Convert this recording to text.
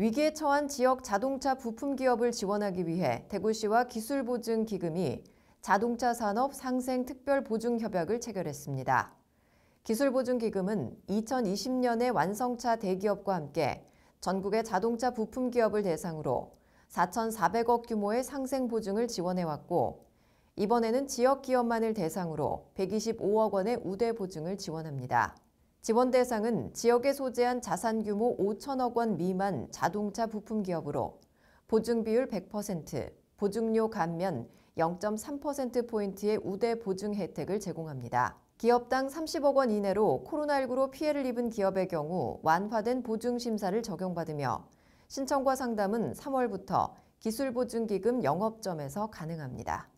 위기에 처한 지역 자동차 부품 기업을 지원하기 위해 대구시와 기술보증기금이 자동차 산업 상생 특별 보증 협약을 체결했습니다. 기술보증기금은 2020년에 완성차 대기업과 함께 전국의 자동차 부품 기업을 대상으로 4,400억 규모의 상생 보증을 지원해왔고 이번에는 지역 기업만을 대상으로 125억 원의 우대 보증을 지원합니다. 지원 대상은 지역에 소재한 자산 규모 5천억 원 미만 자동차 부품 기업으로 보증 비율 100%, 보증료 감면 0.3%포인트의 우대 보증 혜택을 제공합니다. 기업당 30억 원 이내로 코로나19로 피해를 입은 기업의 경우 완화된 보증 심사를 적용받으며 신청과 상담은 3월부터 기술보증기금 영업점에서 가능합니다.